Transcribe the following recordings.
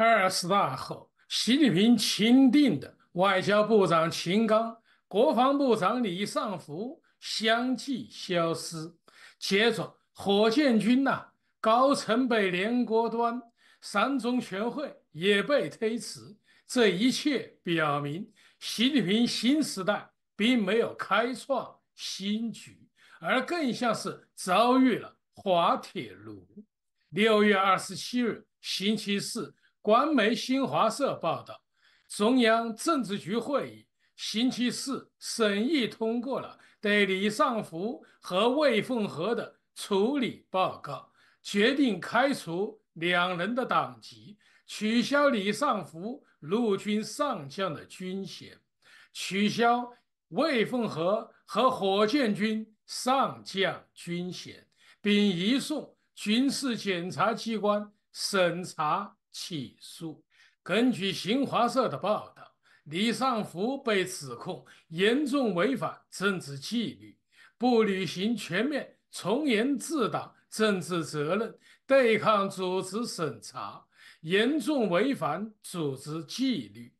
二十大后，习近平钦定的外交部长秦刚、国防部长李尚福相继消失。接着，火箭军呐高层被连锅端三中全会也被推迟。这一切表明，习近平新时代并没有开创新局，而更像是遭遇了滑铁卢。六月二十七日，星期四。官媒新华社报道，中央政治局会议星期四审议通过了对李尚福和魏凤和的处理报告，决定开除两人的党籍，取消李尚福陆军上将的军衔，取消魏凤和和火箭军上将军衔，并移送军事检察机关审查。起诉。根据新华社的报道，李尚福被指控严重违反政治纪律，不履行全面从严治党政治责任，对抗组织审查，严重违反组织纪律，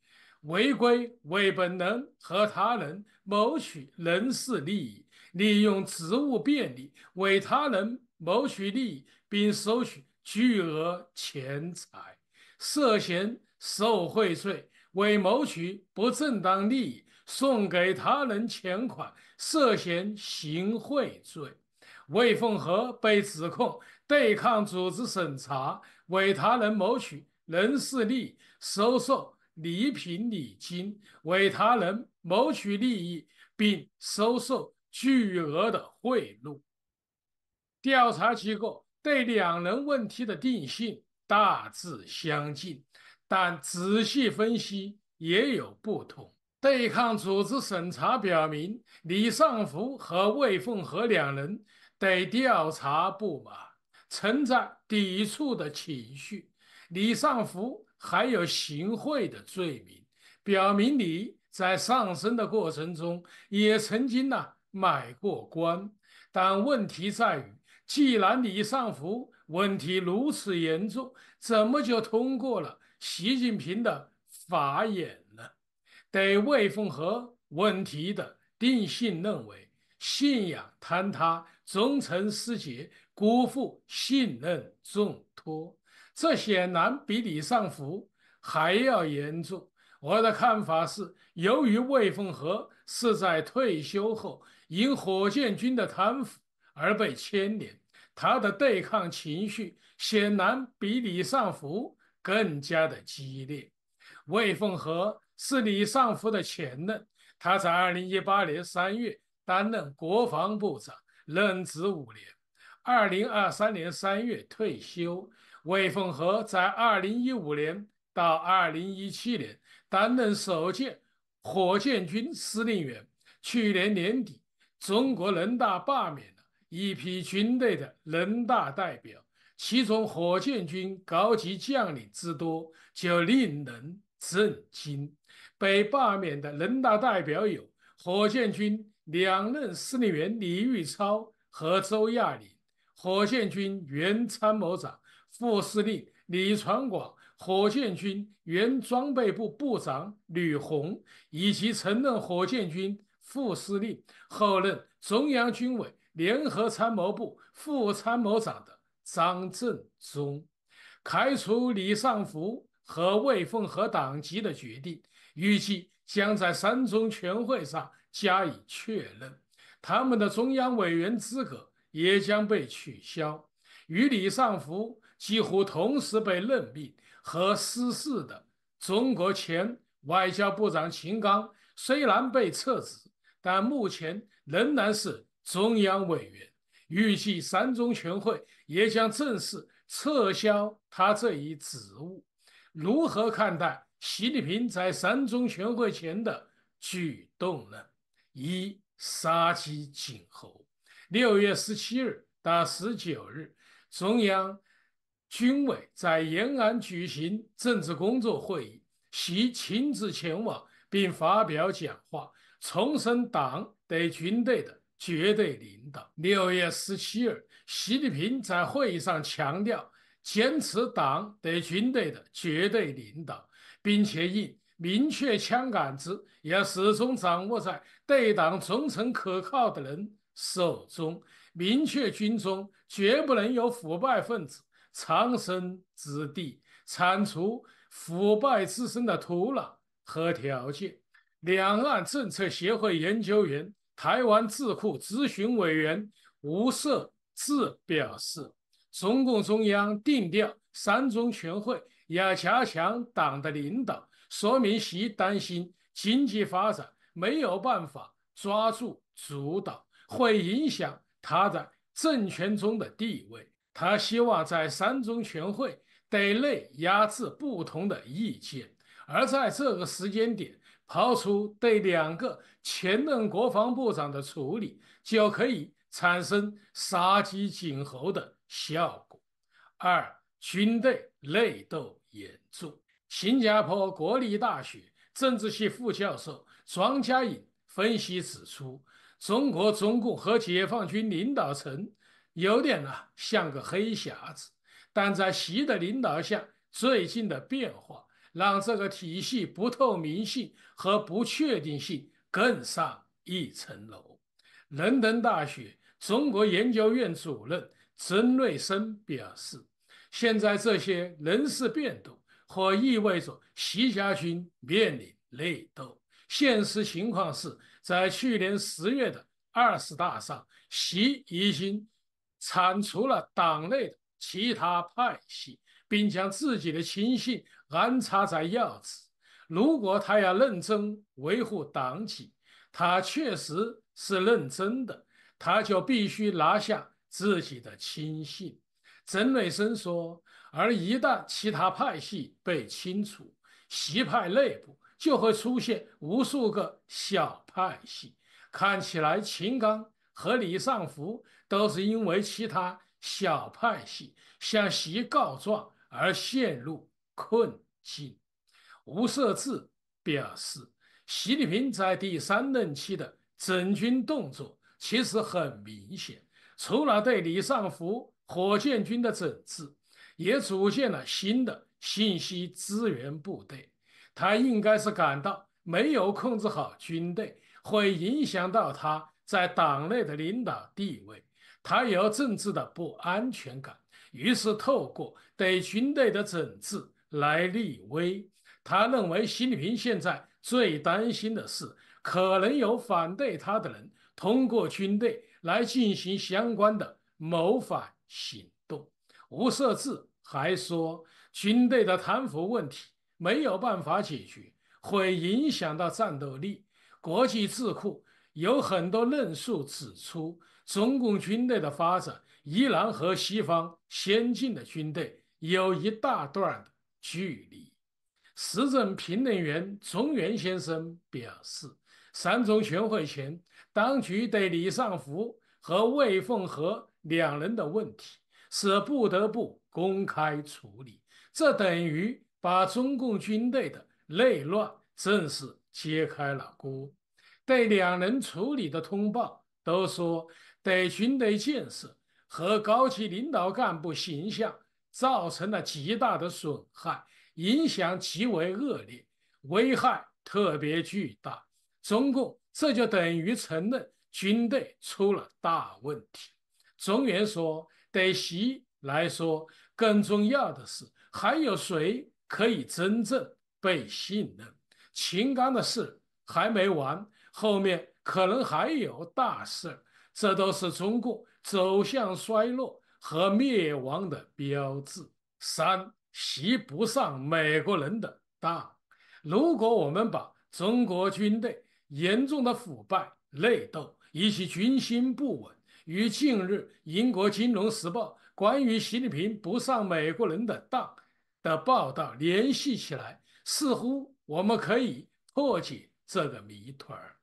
违规为本人和他人谋取人事利益，利用职务便利为他人谋取利益，并收取巨额钱财。涉嫌受贿罪，为谋取不正当利益，送给他人钱款，涉嫌行贿罪。魏凤和被指控对抗组织审查，为他人谋取人事利，益，收受礼品礼金，为他人谋取利益，并收受巨额的贿赂。调查机构对两人问题的定性。大致相近，但仔细分析也有不同。对抗组织审查表明，李尚福和魏凤和两人对调查不满，存在抵触的情绪。李尚福还有行贿的罪名，表明你在上升的过程中也曾经呢买过关。但问题在于，既然李尚福，问题如此严重，怎么就通过了习近平的法眼呢？对魏凤和问题的定性认为信仰坍塌、忠诚失节、辜负信任、重托，这显然比李尚福还要严重。我的看法是，由于魏凤和是在退休后因火箭军的贪腐而被牵连。他的对抗情绪显然比李尚福更加的激烈。魏凤和是李尚福的前任，他在二零一八年三月担任国防部长，任职五年，二零二三年三月退休。魏凤和在二零一五年到二零一七年担任首届火箭军司令员。去年年底，中国人大罢免。一批军队的人大代表，其中火箭军高级将领之多就令人震惊。被罢免的人大代表有火箭军两任司令员李玉超和周亚林，火箭军原参谋长、副司令李传广，火箭军原装备部部长吕红，以及曾任火箭军副司令、后任中央军委。联合参谋部副参谋长的张振忠，开除李尚福和魏凤和党籍的决定，预计将在三中全会上加以确认。他们的中央委员资格也将被取消。与李尚福几乎同时被任命和失势的中国前外交部长秦刚，虽然被撤职，但目前仍然是。中央委员预计三中全会也将正式撤销他这一职务。如何看待习近平在三中全会前的举动呢？一杀鸡儆猴。六月十七日到十九日，中央军委在延安举行政治工作会议，习亲自前往并发表讲话，重申党对军队的。绝对领导。六月十七日，习近平在会议上强调，坚持党对军队的绝对领导，并且应明确枪杆子要始终掌握在对党忠诚可靠的人手中。明确军中绝不能有腐败分子藏身之地，铲除腐败滋生的土壤和条件。两岸政策协会研究员。台湾智库咨询委员吴社智表示：“中共中央定调三中全会要加强党的领导，说明习担心经济发展没有办法抓住主导，会影响他在政权中的地位。他希望在三中全会得内压制不同的意见，而在这个时间点。”抛出对两个前任国防部长的处理，就可以产生杀鸡儆猴的效果。二，军队内斗严重。新加坡国立大学政治系副教授庄家颖分析指出，中国中共和解放军领导层有点呢像个黑匣子，但在习的领导下，最近的变化。让这个体系不透明性和不确定性更上一层楼。伦敦大学中国研究院主任曾瑞生表示：“现在这些人事变动，或意味着习家军面临内斗。现实情况是，在去年十月的二十大上，习已经铲除了党内的其他派系，并将自己的亲信。”安插在要职，如果他要认真维护党纪，他确实是认真的，他就必须拿下自己的亲信。曾瑞生说，而一旦其他派系被清除，习派内部就会出现无数个小派系。看起来，秦刚和李尚福都是因为其他小派系向习告状而陷入。困境。吴色志表示，习近平在第三任期的整军动作其实很明显，除了对李尚福火箭军的整治，也组建了新的信息资源部队。他应该是感到没有控制好军队，会影响到他在党内的领导地位，他有政治的不安全感，于是透过对军队的整治。来立威。他认为，习近平现在最担心的是，可能有反对他的人通过军队来进行相关的谋反行动。吴社志还说，军队的贪腐问题没有办法解决，会影响到战斗力。国际智库有很多论述指出，中共军队的发展依然和西方先进的军队有一大段的。距离，时政评论员钟元先生表示，三中全会前，当局对李尚福和魏凤和两人的问题是不得不公开处理，这等于把中共军队的内乱正式揭开了锅。对两人处理的通报都说，对军队建设和高级领导干部形象。造成了极大的损害，影响极为恶劣，危害特别巨大。中共这就等于承认军队出了大问题。中原说，对习来说更重要的是，还有谁可以真正被信任？秦刚的事还没完，后面可能还有大事。这都是中共走向衰落。和灭亡的标志。三，习不上美国人的当。如果我们把中国军队严重的腐败、内斗以及军心不稳，与近日英国《金融时报》关于习近平不上美国人的当的报道联系起来，似乎我们可以破解这个谜团。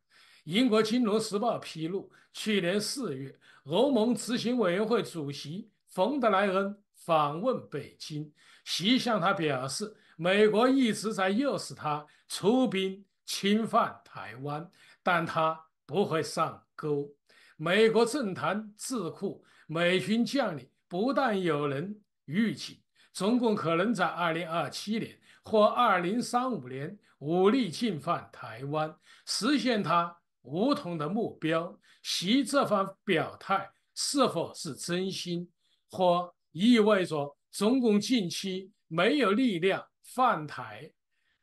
英国《金融时报》披露，去年四月，欧盟执行委员会主席冯德莱恩访问北京，习向他表示，美国一直在诱使他出兵侵犯台湾，但他不会上钩。美国政坛、智库、美军将领不但有人预警，中共可能在二零二七年或二零三五年武力侵犯台湾，实现他。吴桐的目标，习这番表态是否是真心，或意味着中共近期没有力量犯台，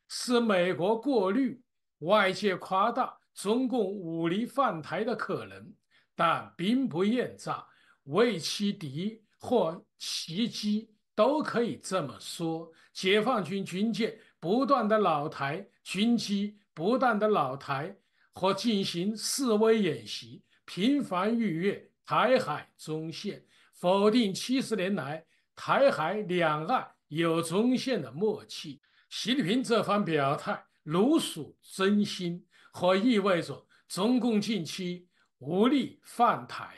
是美国过滤外界夸大中共武力犯台的可能？但兵不厌诈，为欺敌或袭击都可以这么说。解放军军舰不断的老台，军机不断的老台。或进行示威演习，频繁逾越台海中线，否定七十年来台海两岸有中线的默契。习近平这番表态，如属真心，或意味着中共近期无力犯台，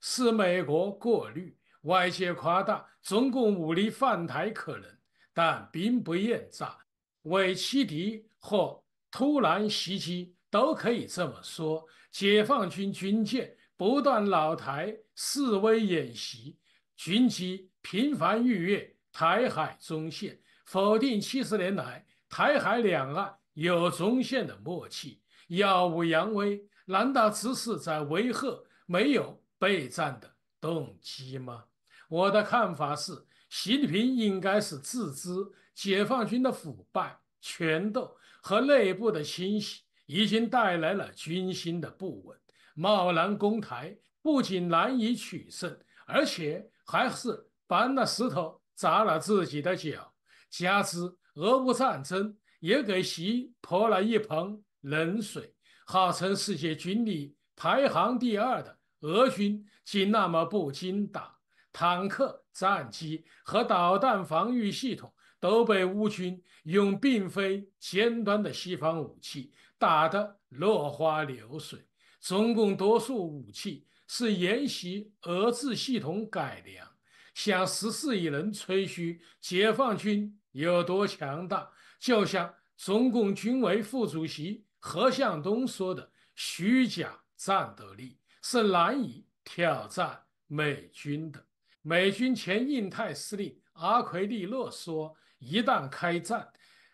是美国过滤、外界夸大中共武力犯台可能，但兵不厌诈，伪欺敌或突然袭击。都可以这么说。解放军军舰不断老台示威演习，军机频繁逾越台海中线，否定七十年来台海两岸有中线的默契，耀武扬威。难道只是在威吓，没有备战的动机吗？我的看法是，习近平应该是自知，解放军的腐败、权斗和内部的清洗。已经带来了军心的不稳，贸然攻台不仅难以取胜，而且还是搬了石头砸了自己的脚。加之俄乌战争也给习泼了一盆冷水，号称世界军力排行第二的俄军竟那么不经打，坦克、战机和导弹防御系统都被乌军用并非尖端的西方武器。打的落花流水，中共多数武器是沿袭俄制系统改良，向十四亿人吹嘘解放军有多强大，就像中共军委副主席何向东说的，虚假战斗力是难以挑战美军的。美军前印太司令阿奎利诺说，一旦开战，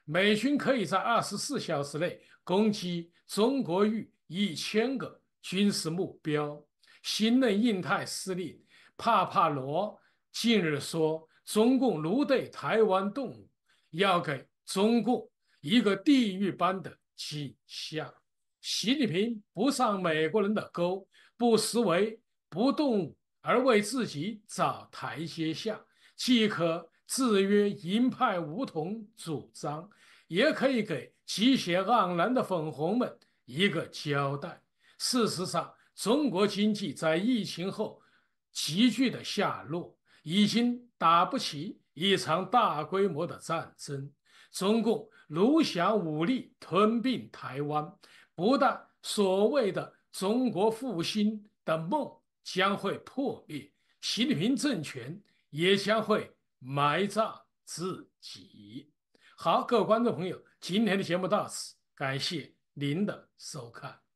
美军可以在二十四小时内。攻击中国域一千个军事目标。新任印太司令帕帕罗近日说：“中共如对台湾动武，要给中共一个地狱般的景象。”习近平不上美国人的钩，不失为不动而为自己找台阶下，既可制约鹰派梧桐主张，也可以给。气血盎然的粉红们一个交代。事实上，中国经济在疫情后急剧的下落，已经打不起一场大规模的战争。中共如想武力吞并台湾，不但所谓的中国复兴的梦将会破灭，习近平政权也将会埋葬自己。好，各位观众朋友，今天的节目到此，感谢您的收看。